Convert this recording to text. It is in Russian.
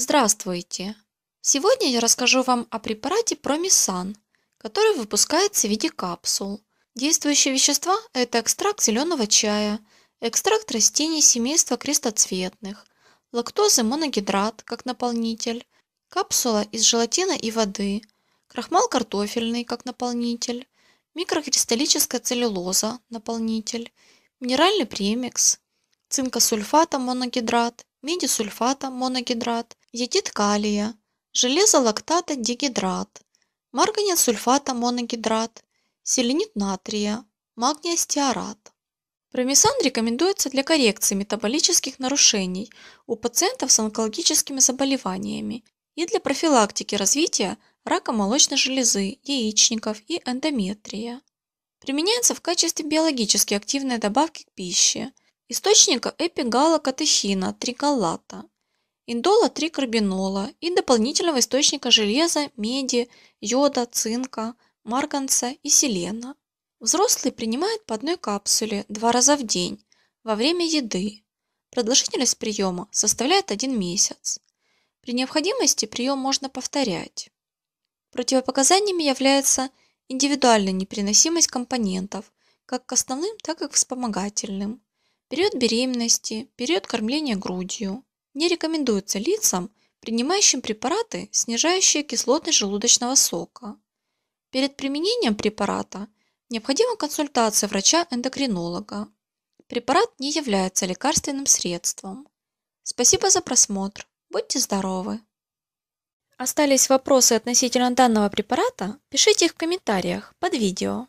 Здравствуйте! Сегодня я расскажу вам о препарате Промисан, который выпускается в виде капсул. Действующие вещества – это экстракт зеленого чая, экстракт растений семейства крестоцветных, лактоза моногидрат как наполнитель, капсула из желатина и воды, крахмал картофельный как наполнитель, микрокристаллическая целлюлоза – наполнитель, минеральный премикс, цинкосульфата моногидрат, сульфата моногидрат, едит калия, железо лактата дигидрат, марганя сульфата моногидрат, селенит натрия, магния стеарат. Промисан рекомендуется для коррекции метаболических нарушений у пациентов с онкологическими заболеваниями и для профилактики развития рака молочной железы, яичников и эндометрия. Применяется в качестве биологически активной добавки к пище, Источников эпигала-катехина 3 индола трикарбинола и дополнительного источника железа, меди, йода, цинка, марганца и селена. Взрослые принимают по одной капсуле два раза в день во время еды. Продолжительность приема составляет один месяц. При необходимости прием можно повторять. Противопоказаниями является индивидуальная непереносимость компонентов, как к основным, так и к вспомогательным, период беременности, период кормления грудью. Не рекомендуется лицам, принимающим препараты, снижающие кислотность желудочного сока. Перед применением препарата необходима консультация врача-эндокринолога. Препарат не является лекарственным средством. Спасибо за просмотр. Будьте здоровы! Остались вопросы относительно данного препарата? Пишите их в комментариях под видео.